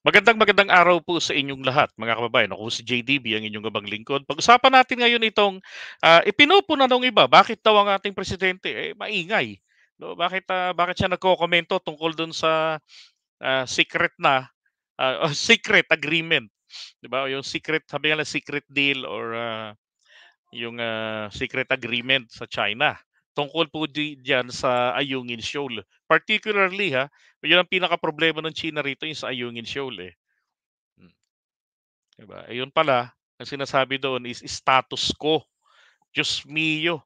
Magandang magandang araw po sa inyong lahat, mga kababayan. Ako si JDB, ang inyong gabang lingkod. Pag-usapan natin ngayon itong uh, ipinupo ng iba. Bakit daw ang ating presidente eh, maingay? No, bakit uh, bakit siya nagko-komento tungkol doon sa uh, secret na uh, secret agreement, 'di ba? Yung secret, sabi nila secret deal or uh, yung uh, secret agreement sa China tungkol po diyan sa Ayungin Shoal Particularly ha, yun ang pinaka-problema ng China rito yung sa Ayungin Shoal eh. Hmm. Diba? Ayun eh, pala, ang sinasabi doon is status ko. Just Diyos mio.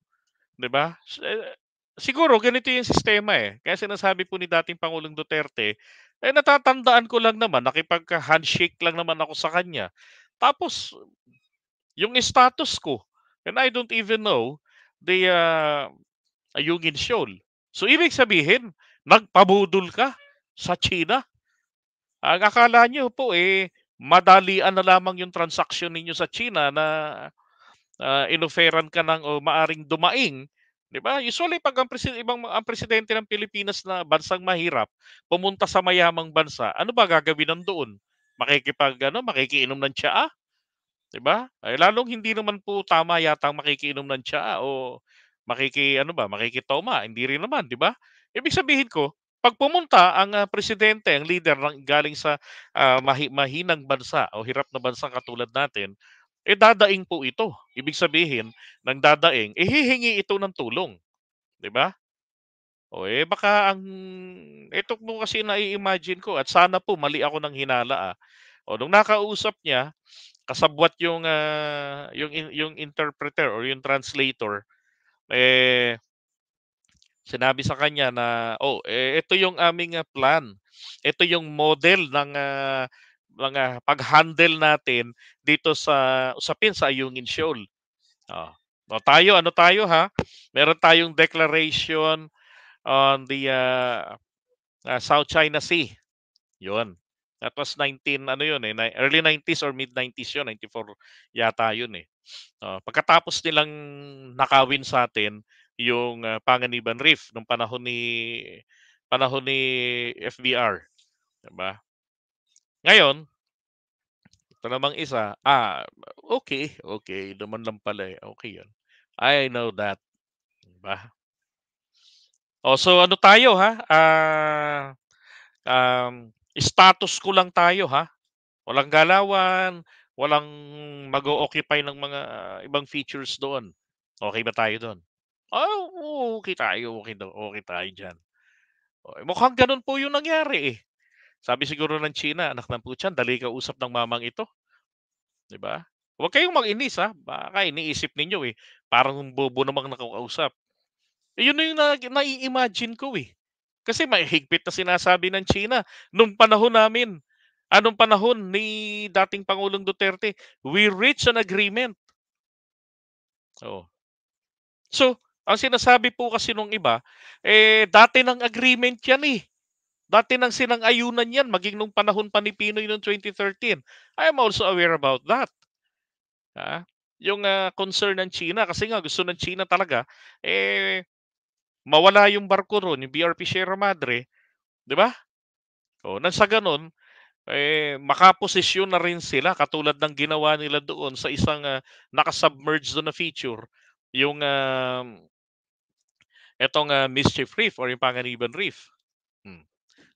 Diba? Eh, siguro ganito yung sistema eh. Kaya sinasabi po ni dating Pangulong Duterte, eh natatandaan ko lang naman, nakipagka-handshake lang naman ako sa kanya. Tapos, yung status ko, and I don't even know, the uh, Ayungin Shoal. So, ibig sabihin, Nagpabudol ka sa China? Ang akala nyo po eh, madalian na lamang yung transaction ninyo sa China na uh, inoferan ka ng o maaring dumaing. Di ba? Usually pag ang, presid- ibang, ang presidente ng Pilipinas na bansang mahirap, pumunta sa mayamang bansa, ano ba gagawin nandoon? Makikipag ano, makikiinom ng tsaa? Di ba? Ay, eh, lalong hindi naman po tama yata ang makikiinom ng tsaa o makiki ano ba, makikitoma, hindi rin naman, di ba? Ibig sabihin ko, pag pumunta ang uh, presidente, ang leader ng galing sa uh, mahi- mahinang bansa o hirap na bansa katulad natin, eh dadaing po ito. Ibig sabihin, nang dadaing, eh hihingi ito ng tulong. 'Di ba? O eh baka ang ito po kasi nai-imagine ko at sana po mali ako ng hinala ah. O nung nakausap niya, kasabwat yung uh, yung yung interpreter or yung translator eh sinabi sa kanya na oh eh, ito yung aming ah, plan ito yung model ng uh, mga pag-handle natin dito sa usapin sa Ayungin Shoal. Oh. Ah, no, tayo ano tayo ha? Meron tayong declaration on the uh, uh, South China Sea. 'Yon. That was 19 ano 'yon eh, early 90s or mid 90s 'yon, 94 yata 'yon eh. Oh, pagkatapos nilang nakawin sa atin, yung uh, Panganiban Reef nung panahon ni panahon ni FBR, 'di ba? Ngayon, ito namang isa, ah, okay, okay, naman lang pala, eh. okay 'yun. I know that, 'di ba? Oh, so ano tayo ha? Uh, um, status ko lang tayo ha. Walang galawan, walang mag-occupy ng mga uh, ibang features doon. Okay ba tayo doon? oh, okay tayo, okay, daw okey tayo diyan. Oh, mukhang ganun po yung nangyari, eh. Sabi siguro ng China, "Anak ng putya, dali ka usap ng mamang ito." 'Di ba? Huwag kayong mag-inis, ah, baka iniisip ninyo, eh, parang bobo namang nakakausap. Iyon eh, na yung na nai-imagine ko, eh. Kasi mahigpit na sinasabi ng China nung panahon namin, Anong ah, panahon ni dating Pangulong Duterte, "We reached an agreement." Oh. So ang sinasabi po kasi nung iba, eh dati ng agreement 'yan eh. Dati nang sinang-ayunan 'yan maging nung panahon pa ni Pinoy noong 2013. I am also aware about that. Ha? Yung uh, concern ng China kasi nga gusto ng China talaga eh mawala yung barko ron, yung BRP Sierra Madre, 'di ba? O, oh, nang sa ganun, eh, makaposisyon na rin sila katulad ng ginawa nila doon sa isang uh, ah, nakasubmerged doon na feature yung uh, etong uh, Mischief Reef or yung Panganiban Reef. Hmm.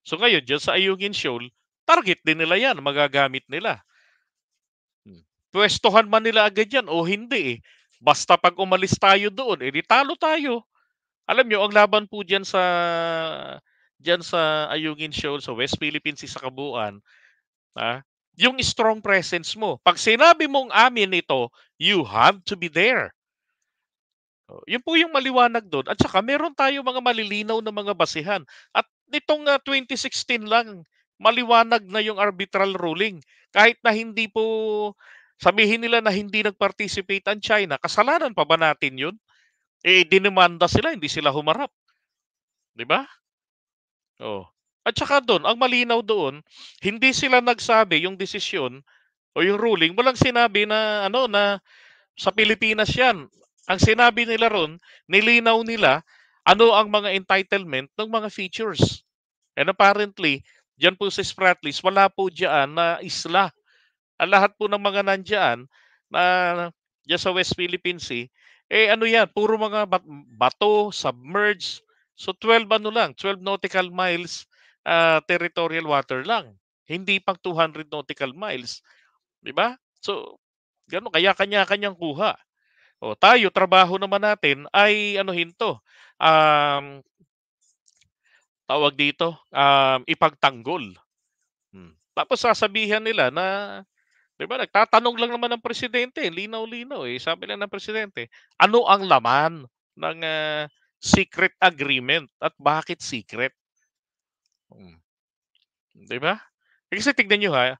So ngayon, dyan sa Ayungin Shoal, target din nila yan, magagamit nila. Hmm. Pwestohan man nila agad yan o hindi eh. Basta pag umalis tayo doon, eh talo tayo. Alam nyo, ang laban po dyan sa dyan sa Ayungin Shoal sa West Philippines sa Kabuuan, ah, yung strong presence mo. Pag sinabi mong amin ito, you have to be there. Oh, yun po yung maliwanag doon. At saka meron tayo mga malilinaw na mga basihan. At nitong uh, ah, 2016 lang, maliwanag na yung arbitral ruling. Kahit na hindi po, sabihin nila na hindi nag-participate ang China, kasalanan pa ba natin yun? Eh, dinemanda sila, hindi sila humarap. Di ba? Oh. At saka doon, ang malinaw doon, hindi sila nagsabi yung desisyon o yung ruling, walang sinabi na ano na sa Pilipinas 'yan. Ang sinabi nila ron, nilinaw nila ano ang mga entitlement ng mga features. And apparently, dyan po sa Spratlys, wala po dyan na isla. Ang lahat po ng mga nandyan na dyan sa West Philippine Sea, eh ano yan, puro mga bato, submerged. So 12 ano lang, 12 nautical miles uh, territorial water lang. Hindi pang 200 nautical miles. Di ba? So, gano'n, kaya kanya-kanyang kuha. O oh, tayo, trabaho naman natin ay ano hinto. Um, tawag dito, um, ipagtanggol. Hmm. Tapos sasabihan nila na, di ba, nagtatanong lang naman ng presidente, linaw-linaw eh, sabi lang ng presidente, ano ang laman ng uh, secret agreement at bakit secret? Hmm. Di ba? Kasi tignan nyo ha,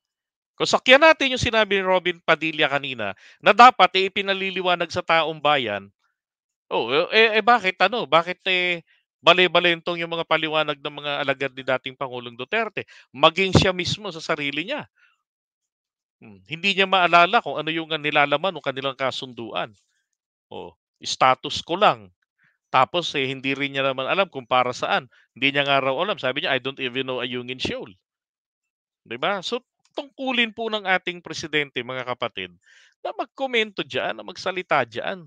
kung sakyan natin yung sinabi ni Robin Padilla kanina na dapat eh, ipinaliliwanag sa taong bayan, oh, eh, eh bakit ano? Bakit eh, bale-balentong yung mga paliwanag ng mga alagad ni dating Pangulong Duterte? Maging siya mismo sa sarili niya. Hmm. Hindi niya maalala kung ano yung nilalaman ng kanilang kasunduan. Oh, status ko lang. Tapos eh, hindi rin niya naman alam kung para saan. Hindi niya nga raw alam. Sabi niya, I don't even know Ayungin Shoal. 'Di ba? So tungkulin po ng ating presidente, mga kapatid, na magkomento diyan, na magsalita dyan.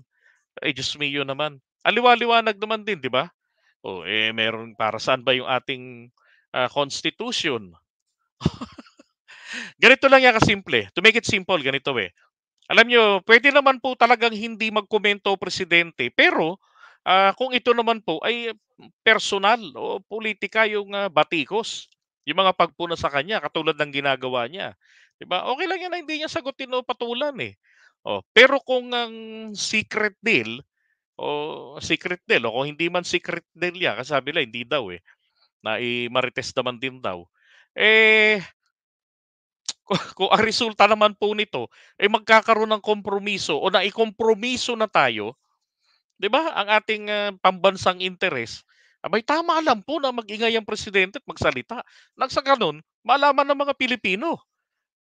Eh, me mio naman. Aliwaliwanag naman din, di ba? O, oh, eh, meron para saan ba yung ating uh, constitution? ganito lang yan kasimple. To make it simple, ganito eh. Alam nyo, pwede naman po talagang hindi magkomento presidente, pero uh, kung ito naman po ay personal o politika yung uh, batikos. Yung mga pagpuna sa kanya, katulad ng ginagawa niya. 'Di ba? Okay lang yan na hindi niya sagutin o patulan eh. Oh, pero kung ang secret deal o secret deal o kung hindi man secret deal yan, kasabi nila hindi daw eh na i-marites naman din daw. Eh kung ang resulta naman po nito ay eh magkakaroon ng kompromiso o naikompromiso na tayo, 'di ba? Ang ating uh, pambansang interes may tama lang po na mag ang presidente at magsalita. Nang sa ganun, malaman ng mga Pilipino.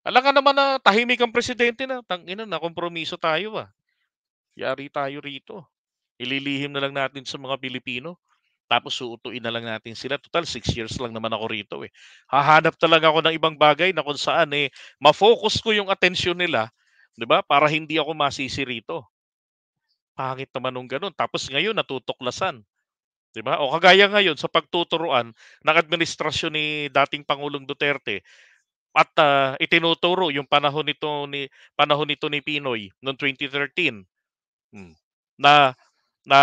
Alam ka naman na tahimik ang presidente na, tangina na, kompromiso tayo ah. Yari tayo rito. Ililihim na lang natin sa mga Pilipino. Tapos uutuin na lang natin sila. Total, six years lang naman ako rito eh. Hahanap talaga ako ng ibang bagay na kung saan eh, ma-focus ko yung atensyon nila, di ba? Para hindi ako masisi rito. Pangit naman nung ganun. Tapos ngayon, natutuklasan 'Di ba? O kagaya ngayon sa pagtuturuan ng administrasyon ni dating Pangulong Duterte at uh, itinuturo yung panahon nito ni panahon nito ni Pinoy noong 2013. Hmm. Na na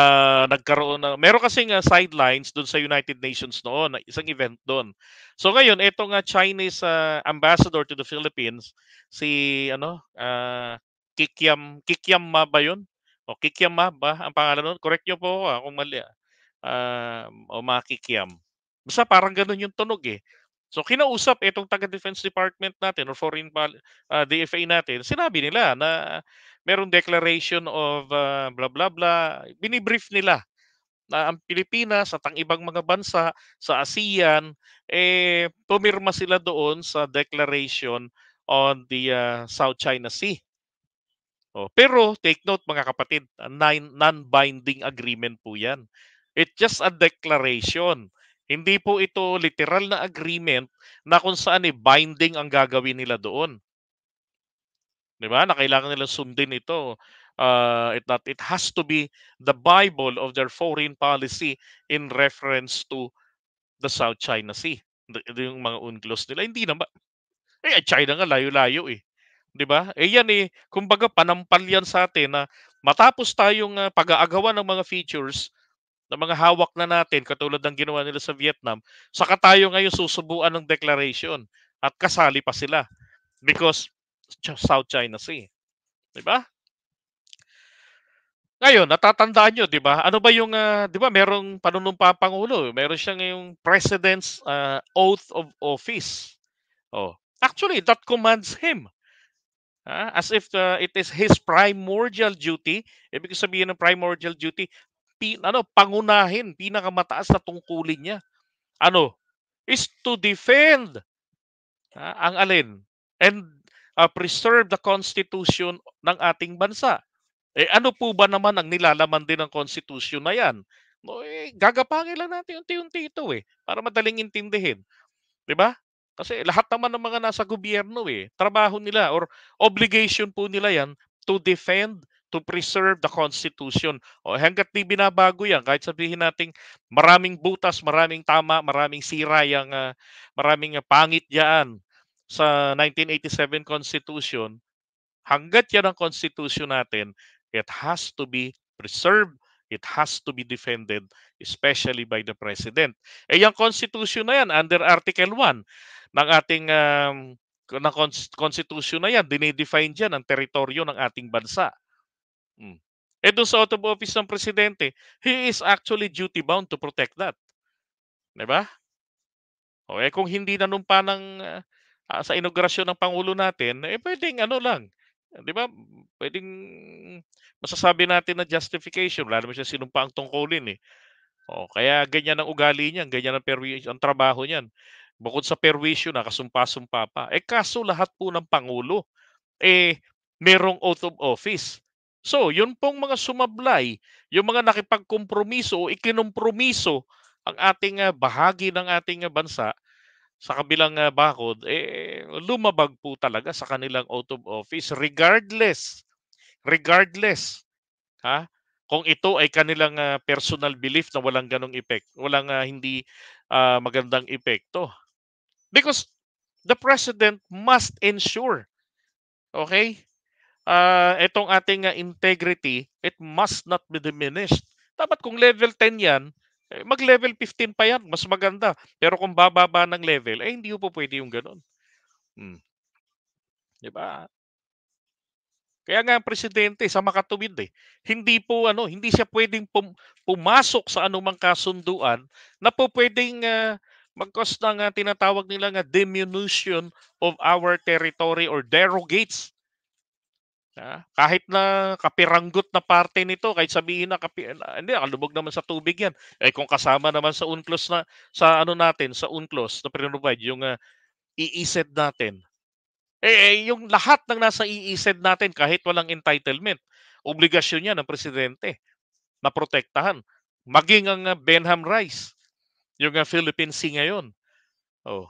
nagkaroon na meron kasi nga ah, sidelines doon sa United Nations noon, na isang event doon. So ngayon, ito nga Chinese uh, ambassador to the Philippines si ano uh, Kikyam Kikiam Ma ba 'yun? O Kikyam Ma ba ang pangalan noon? Correct niyo po ako kung mali. Ah uh, o makikiyam. Basta parang ganun yung tunog eh. So kinausap itong taga Defense Department natin or Foreign uh, ah, DFA natin, sinabi nila na merong declaration of uh, blah blah blah, binibrief nila na ang Pilipinas at ang ibang mga bansa sa ASEAN eh pumirma sila doon sa declaration on the uh, South China Sea. Oh, pero take note mga kapatid, non-binding agreement po 'yan. It's just a declaration. Hindi po ito literal na agreement na kung saan eh, binding ang gagawin nila doon. 'Di ba? Na kailangan nila sundin ito. Uh, it not it has to be the bible of their foreign policy in reference to the South China Sea. Yung mga UNCLOS nila hindi naman eh China nga layo-layo eh. 'di ba? Eh yan eh, kumbaga panampal yan sa atin na matapos tayong uh, pag-aagawan ng mga features ng mga hawak na natin katulad ng ginawa nila sa Vietnam, saka tayo ngayon susubuan ng declaration at kasali pa sila because South China Sea. 'Di ba? Ngayon, natatandaan nyo, di ba? Ano ba yung, uh, di ba, merong panunumpa Pangulo. Meron siyang yung President's uh, Oath of Office. Oh. Actually, that commands him. Uh, as if uh, it is his primordial duty. Ibig sabihin ng primordial duty, pi, ano pangunahin, pinakamataas na tungkulin niya. Ano? Is to defend uh, ang alin and uh, preserve the constitution ng ating bansa. Eh ano po ba naman ang nilalaman din ng constitution na 'yan? No, eh, gagapangin lang natin unti-unti ito eh para madaling intindihin. 'Di ba? Kasi lahat naman ng mga nasa gobyerno eh, trabaho nila or obligation po nila 'yan to defend to preserve the Constitution. O, hanggat di binabago yan, kahit sabihin nating maraming butas, maraming tama, maraming sira, yung, uh, ah, maraming uh, pangit yan sa 1987 Constitution, hanggat yan ang Constitution natin, it has to be preserved, it has to be defended, especially by the President. Eh, yung Constitution na yan, under Article 1 ng ating um, na constitution na yan, dinedefine dyan ang teritoryo ng ating bansa. Mm. Eh doon sa out of office ng presidente, he is actually duty bound to protect that. 'Di ba? O oh, eh kung hindi nanumpa ng uh, sa inaugurasyon ng pangulo natin, eh pwedeng ano lang, 'di ba? Pwedeng masasabi natin na justification, wala naman siya sinumpa ang tungkulin eh. O oh, kaya ganyan ang ugali niya, ganyan ang perwisyo, ang trabaho niyan. Bukod sa perwisyo na kasumpa-sumpa pa. Eh kaso lahat po ng pangulo eh merong oath of office. So, yun pong mga sumablay, yung mga nakipagkompromiso o ikinompromiso ang ating uh, bahagi ng ating uh, bansa sa kabilang uh, bakod, eh, lumabag po talaga sa kanilang out of office regardless, regardless, ha? Kung ito ay kanilang uh, personal belief na walang ganong effect, walang uh, hindi uh, magandang epekto. Because the president must ensure, okay, uh, itong ating uh, integrity, it must not be diminished. Dapat kung level 10 yan, eh, mag-level 15 pa yan, mas maganda. Pero kung bababa ng level, eh hindi po pwede yung ganun. Hmm. Di ba? Kaya nga ang presidente sa makatuwid eh, hindi po ano, hindi siya pwedeng pum- pumasok sa anumang kasunduan na po pwedeng uh, mag-cause ng uh, tinatawag nila nga diminution of our territory or derogates Ah, kahit na kapiranggot na parte nito, kahit sabihin na kapi, ah, hindi kalubog naman sa tubig 'yan. Eh kung kasama naman sa UNCLOS na sa ano natin, sa UNCLOS na pre-provide yung uh, ah, EEZ natin. Eh, eh yung lahat ng nasa EEZ natin kahit walang entitlement, obligasyon niya ng presidente na protektahan. Maging ang uh, Benham Rice, yung uh, Philippine Sea ngayon. Oh.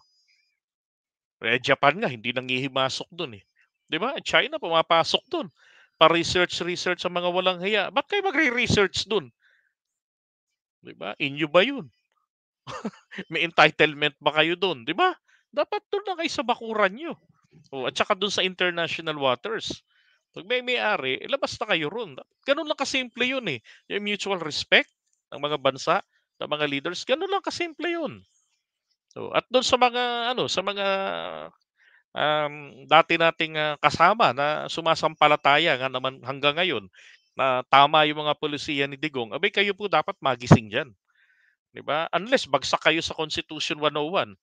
Eh, Japan nga, hindi nanghihimasok doon eh. Di ba? Eh, China pumapasok doon. Pa-research, research sa mga walang hiya. Ba't kayo magre-research doon? Di ba? Inyo ba yun? May entitlement ba kayo doon? Di ba? Dapat doon na kayo sa bakuran nyo. O, oh, at saka doon sa international waters. Pag may may-ari, ilabas eh, na kayo roon. Ganun lang kasimple yun eh. Yung mutual respect ng mga bansa, ng mga leaders, ganun lang kasimple yun. So, oh, at doon sa mga ano, sa mga um, dati nating uh, kasama na sumasampalataya nga naman hanggang ngayon na tama yung mga polisiya ni Digong, abay kayo po dapat magising diyan. 'Di ba? Unless bagsak kayo sa Constitution 101.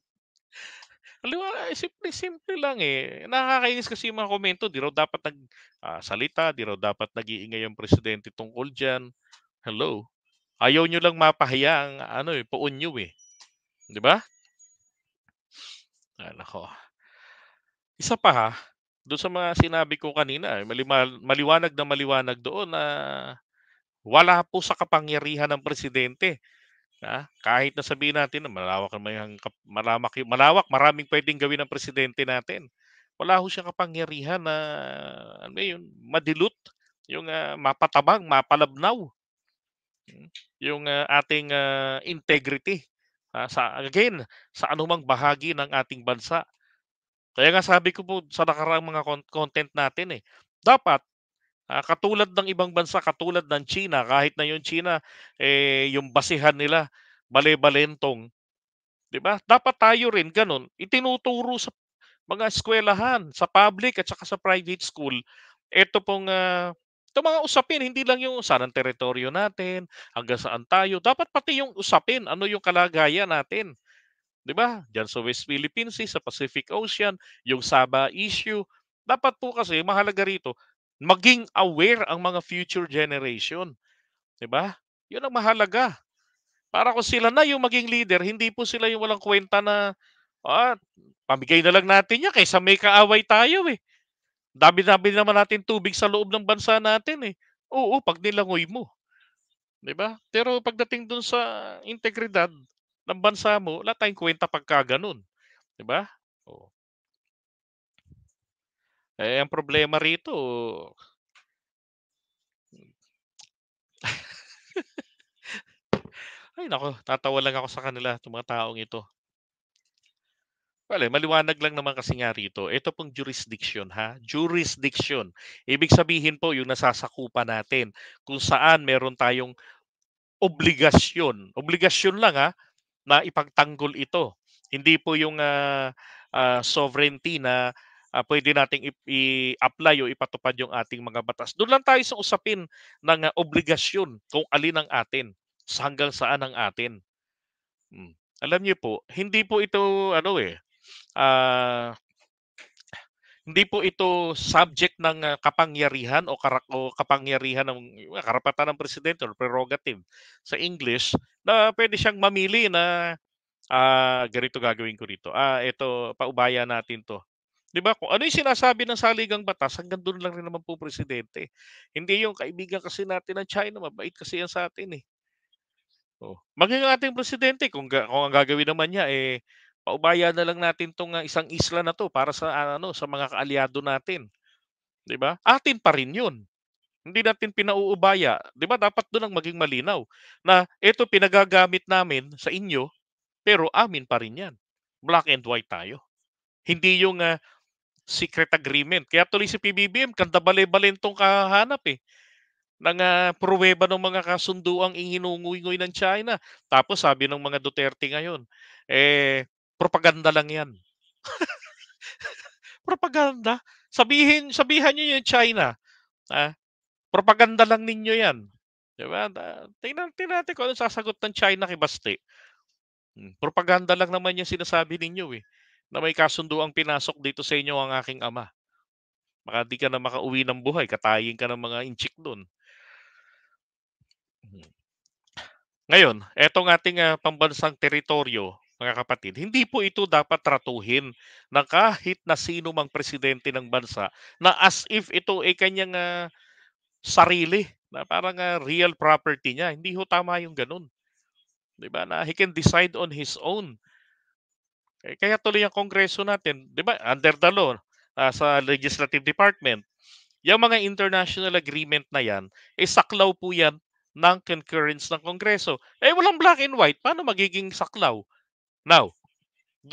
Aliwa, simple simple lang eh. Nakakainis kasi yung mga komento, di raw dapat nag uh, salita, di raw dapat nag-iingay yung presidente tungkol diyan. Hello. Ayaw nyo lang mapahiya ang ano eh, puon nyo eh. 'Di ba? Ah, nako. Isa pa ha, doon sa mga sinabi ko kanina, eh, maliwanag na maliwanag doon na wala po sa kapangyarihan ng presidente. Ha? Kahit na sabihin natin na malawak, malawak, malawak, maraming pwedeng gawin ng presidente natin. Wala ho siya kapangyarihan na ano yun, madilut, yung uh, mapatabang, mapalabnaw, hmm, yung uh, ating uh, integrity Uh, sa again, sa anumang bahagi ng ating bansa. Kaya nga sabi ko po sa nakaraang mga content natin eh, dapat uh, katulad ng ibang bansa, katulad ng China, kahit na yung China eh yung basihan nila bale-balentong, 'di ba? Dapat tayo rin ganun. Itinuturo sa mga eskwelahan, sa public at saka sa private school, ito pong uh, 'Tong mga usapin, hindi lang yung saan ang teritoryo natin, hanggang saan tayo. Dapat pati yung usapin, ano yung kalagayan natin. 'Di ba? Diyan sa West Philippines Sea, sa Pacific Ocean, yung Saba issue. Dapat po kasi mahalaga rito, maging aware ang mga future generation. 'Di ba? 'Yun ang mahalaga. Para kung sila na yung maging leader, hindi po sila yung walang kwenta na ah, pamigay na lang natin niya kaysa may kaaway tayo eh. Dami-dami naman natin tubig sa loob ng bansa natin eh. Oo, pag nilangoy mo. 'Di ba? Pero pagdating dun sa integridad ng bansa mo, wala tayong kwenta pagka ganun. 'Di ba? Oo. Eh, ang problema rito, Ay nako, tatawa lang ako sa kanila, itong mga taong ito. Well, eh, maliwanag lang naman kasi nga rito. Ito pong jurisdiction ha, jurisdiction. Ibig sabihin po yung nasasakupan natin kung saan meron tayong obligasyon. Obligasyon lang ha na ipagtanggol ito. Hindi po yung uh, uh, sovereignty na uh, pwede nating i-apply o ipatupad yung ating mga batas. Doon lang tayo sa usapin ng uh, obligasyon kung alin ang atin, hanggang saan ang atin. Hmm. Alam niyo po, hindi po ito ano eh, uh, hindi po ito subject ng ah, kapangyarihan o, karak- o kapangyarihan ng ah, karapatan ng presidente or prerogative sa English na pwede siyang mamili na ah uh, ganito gagawin ko dito. Ah ito paubaya natin 'to. 'Di ba? Kung ano 'yung sinasabi ng saligang batas, hanggang doon lang rin naman po presidente. Hindi 'yung kaibigan kasi natin ng China, mabait kasi yan sa atin eh. Oh. Maging ating presidente kung, kung ang gagawin naman niya eh paubaya na lang natin tong ah, isang isla na to para sa ah, ano sa mga kaalyado natin. 'Di ba? Atin pa rin 'yun. Hindi natin pinauubaya, 'di ba? Dapat doon ang maging malinaw na ito pinagagamit namin sa inyo pero amin pa rin 'yan. Black and white tayo. Hindi yung uh, secret agreement. Kaya tuloy si PBBM, kanda bale-balen tong kahanap eh ng uh, pruweba ng mga kasunduang inginunguy ng China. Tapos sabi ng mga Duterte ngayon, eh, Propaganda lang yan. propaganda. Sabihin, sabihan niyo yung China. Ah, propaganda lang ninyo yan. Di ba? Tingnan, tingnan natin kung ano sasagot ng China kay Basti. Hmm, propaganda lang naman yung sinasabi ninyo eh. Na may kasundo ang pinasok dito sa inyo ang aking ama. Baka di ka na makauwi ng buhay. Katayin ka ng mga inchik doon. Hmm. Ngayon, etong ating uh, pambansang teritoryo, mga kapatid, hindi po ito dapat tratuhin na kahit na sino mang presidente ng bansa na as if ito ay kanyang uh, sarili, na parang uh, real property niya. Hindi ho tama yung ganun. 'Di ba? Na he can decide on his own. Eh, kaya tuloy ang kongreso natin, 'di ba? Under the law uh, sa legislative department. Yung mga international agreement na 'yan, eh saklaw po 'yan ng concurrence ng Kongreso. Eh walang black and white, paano magiging saklaw? Now,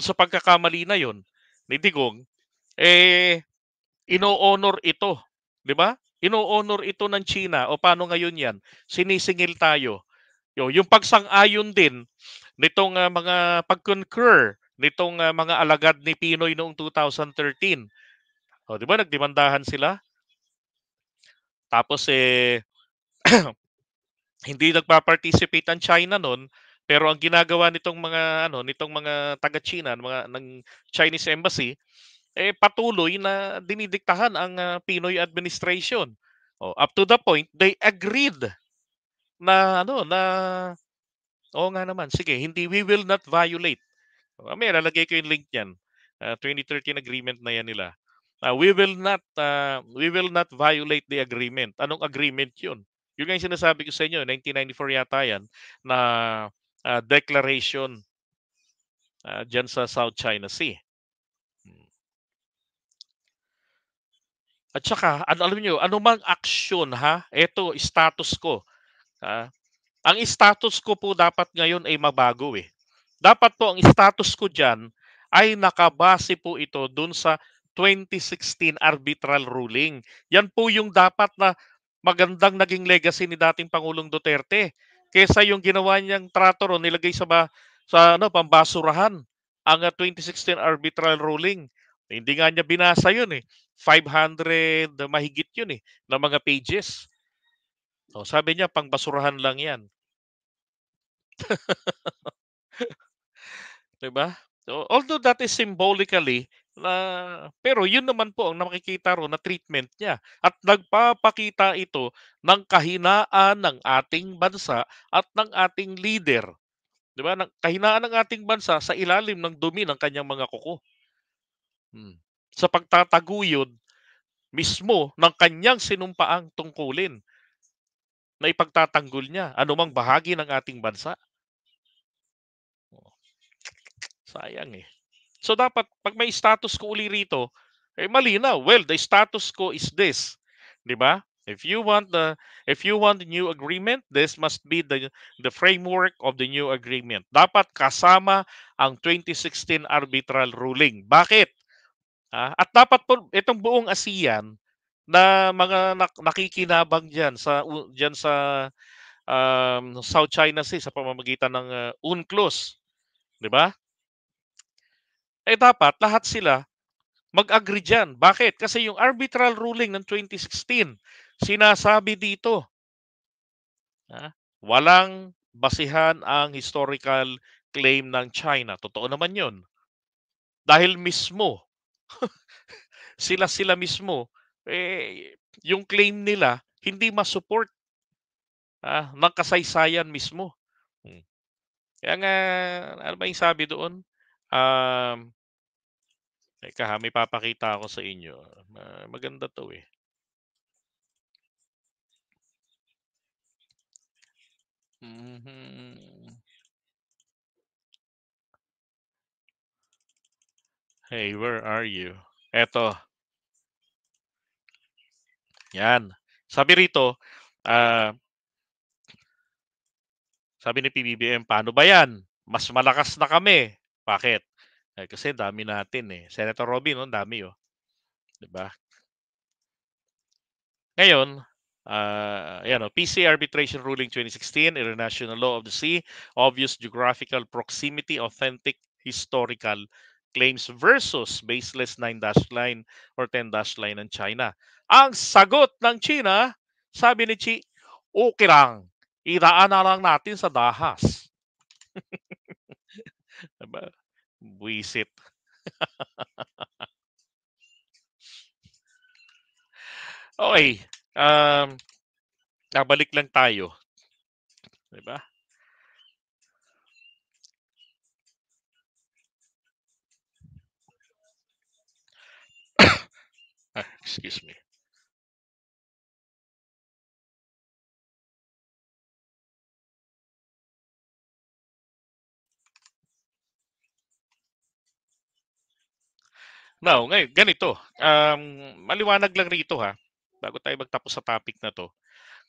sa pagkakamali na yon ni Digong, eh, ino-honor ito. Di ba? Ino-honor ito ng China. O paano ngayon yan? Sinisingil tayo. Yo, yung pagsang-ayon din nitong uh, mga pag-concur nitong uh, mga alagad ni Pinoy noong 2013. O, di ba? Nagdimandahan sila. Tapos, eh, hindi nagpa-participate ang China noon pero ang ginagawa nitong mga ano, nitong mga taga-China, mga ng Chinese embassy eh patuloy na dinidiktahan ang uh, Pinoy administration. Oh, up to the point they agreed na ano na Oo oh, nga naman, sige, hindi we will not violate. Oh, may lalagay ko yung link niyan. Uh, ah, 2013 agreement na yan nila. Uh, we will not uh, we will not violate the agreement. Anong agreement 'yun? Yung nga yung sinasabi ko sa inyo, 1994 eh, yata yan, na uh, declaration uh, dyan sa South China Sea. Hmm. At saka, ano, alam niyo, anumang aksyon ha, ito status ko. Ha? Ang status ko po dapat ngayon ay mabago eh. Dapat po ang status ko diyan ay nakabase po ito dun sa 2016 arbitral ruling. Yan po yung dapat na magandang naging legacy ni dating Pangulong Duterte kesa yung ginawa niyang trato ro nilagay sa ba, sa ano pambasurahan ang 2016 ah, arbitral ruling. Hindi nga niya binasa yun eh. 500 mahigit yun eh na mga pages. So, sabi niya pangbasurahan lang 'yan. 'Di So, although that is symbolically Uh, pero yun naman po ang nakikita ro na treatment niya. At nagpapakita ito ng kahinaan ng ating bansa at ng ating leader. 'Di ba? Ng kahinaan ng ating bansa sa ilalim ng dumi ng kanyang mga kuko. Hmm. Sa pagtataguyod mismo ng kanyang sinumpaang tungkulin na ipagtatanggol niya anumang bahagi ng ating bansa. Oh. Sayang eh. So dapat pag may status ko uli rito, eh malinaw. Well, the status ko is this. 'Di ba? If you want the if you want the new agreement, this must be the the framework of the new agreement. Dapat kasama ang 2016 arbitral ruling. Bakit? Ah, at dapat po itong buong ASEAN na mga nak nakikinabang diyan sa diyan sa um, South China Sea sa pamamagitan ng uh, UNCLOS, 'di ba? eh dapat lahat sila mag-agree dyan. Bakit? Kasi yung arbitral ruling ng 2016, sinasabi dito, ha, walang basihan ang historical claim ng China. Totoo naman yun. Dahil mismo, sila-sila mismo, eh, yung claim nila, hindi masupport ah, ng kasaysayan mismo. Hmm. Kaya nga, ano ba yung sabi doon? Um, Teka ha, may papakita ako sa inyo. Ah. maganda to eh. mm Hey, where are you? Eto. Yan. Sabi rito, uh, sabi ni PBBM, paano ba yan? Mas malakas na kami. Bakit? Eh, kasi dami natin eh. Senator Robin, oh, no? dami oh. 'Di ba? Ngayon, uh, ayan, oh, PC Arbitration Ruling 2016, International Law of the Sea, Obvious Geographical Proximity, Authentic Historical Claims versus Baseless 9-dash Line or 10-dash Line ng China. Ang sagot ng China, sabi ni Chi, okay lang. Iraan na lang natin sa dahas. diba? Buisit. okay. Um, nabalik lang tayo. Diba? Excuse me. Now, ngayon, ganito. Um, maliwanag lang rito ha, bago tayo magtapos sa topic na to.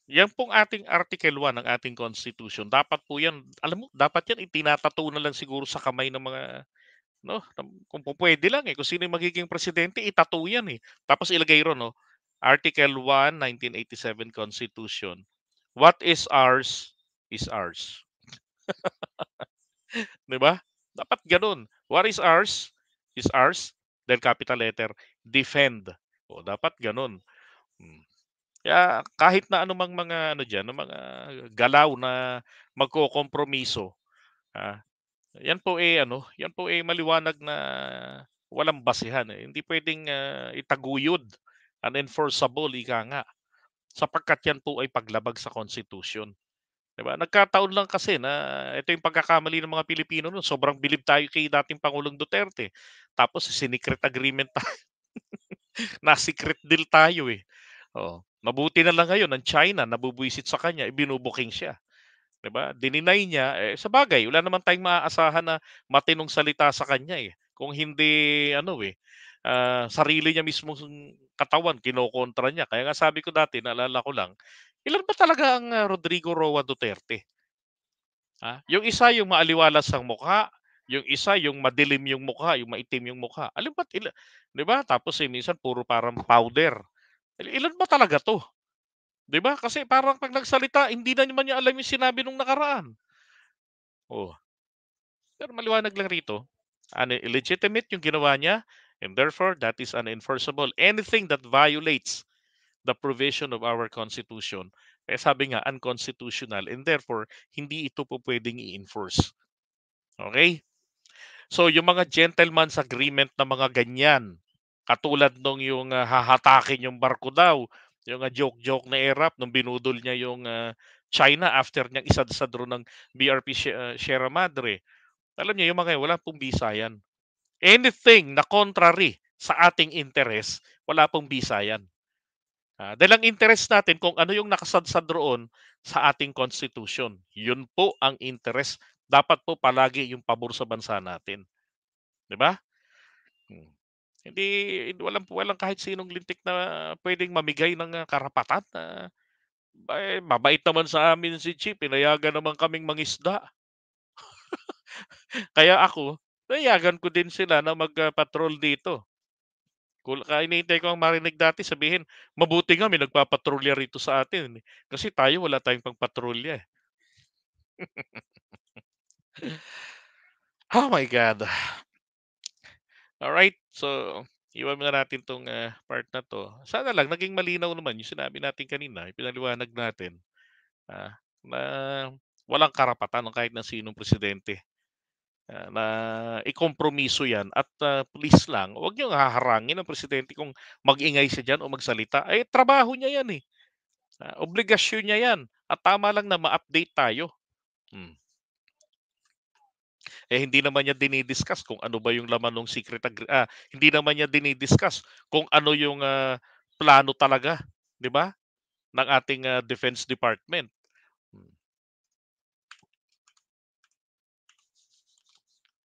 Yan pong ating Article 1 ng ating Constitution. Dapat po yan, alam mo, dapat yan itinatato na lang siguro sa kamay ng mga no? Kung pwede lang eh, kung sino yung magiging presidente, itato yan eh. Tapos ilagay ron, no? Article 1, 1987 Constitution. What is ours is ours. 'Di ba? Dapat ganun. What is ours is ours. Then capital letter, defend. O, dapat ganun. Hmm. Kaya kahit na anumang mga ano diyan, mga ah, galaw na magkokompromiso, ah, yan po eh ano, yan po eh maliwanag na walang basihan eh. Hindi pwedeng uh, itaguyod unenforceable ika nga sapagkat yan po ay paglabag sa constitution. 'Di ba? Nagkataon lang kasi na ito yung pagkakamali ng mga Pilipino noon, sobrang bilib tayo kay dating Pangulong Duterte. Tapos sinicret agreement tayo. na secret deal tayo eh. Oh, mabuti na lang ngayon ang China nabubuisit sa kanya, ibinubuking eh, siya. 'Di ba? Dininay niya eh sa bagay, wala naman tayong maaasahan na matinong salita sa kanya eh. Kung hindi ano eh uh, sarili niya mismo katawan kinokontra niya. Kaya nga sabi ko dati, naalala ko lang, ilan ba talaga ang ah, Rodrigo Roa Duterte? Ha? Ah, yung isa yung maaliwalas ang mukha, yung isa, yung madilim yung mukha, yung maitim yung mukha. Alin ba, ila, di ba? Tapos eh, minsan puro parang powder. Ilan ba talaga to? Di ba? Kasi parang pag nagsalita, hindi na naman niya alam yung sinabi nung nakaraan. Oh. Pero maliwanag lang rito. Ano, illegitimate yung ginawa niya, and therefore, that is unenforceable. Anything that violates the provision of our Constitution, eh, sabi nga, unconstitutional, and therefore, hindi ito po pwedeng i-enforce. Okay? So yung mga gentleman's agreement na mga ganyan, katulad nung yung uh, hahatakin yung barko daw, yung uh, joke-joke na erap nung binudol niya yung uh, China after niyang isadsadro ng BRP uh, Sierra Madre. Alam niyo yung mga wala pong visa yan. Anything na contrary sa ating interest, wala pong visa yan. Uh, dahil ang interest natin kung ano yung nakasadsad roon sa ating constitution. Yun po ang interest dapat po palagi yung pabor sa bansa natin. 'Di ba? Hmm. Hindi, hindi walang walang kahit sinong lintik na pwedeng mamigay ng ah, karapatan na eh, mabait naman sa amin si Chief, pinayagan naman kaming mangisda. Kaya ako, nayagan ko din sila na mag-patrol dito. Kaya ah, inintay ko ang marinig dati sabihin, mabuti nga may nagpapatrolya rito sa atin. Eh. Kasi tayo wala tayong pangpatrolya. Eh. Oh my God. All right. so iwan muna natin tong ah, part na to. Sana lang naging malinaw naman yung sinabi natin kanina, ipinaliwanag natin ah, na walang karapatan ng kahit ng sinong presidente ah, na ikompromiso yan at ah, please lang, huwag niyong haharangin ng presidente kung mag-ingay siya dyan o magsalita. Eh, trabaho niya yan eh. Ah, obligasyon niya yan. At tama lang na ma-update tayo. Hmm eh hindi naman niya dinidiscuss kung ano ba yung laman ng secret agreement. Ah, hindi naman niya dinidiscuss kung ano yung uh, plano talaga, 'di ba? ng ating uh, Defense Department.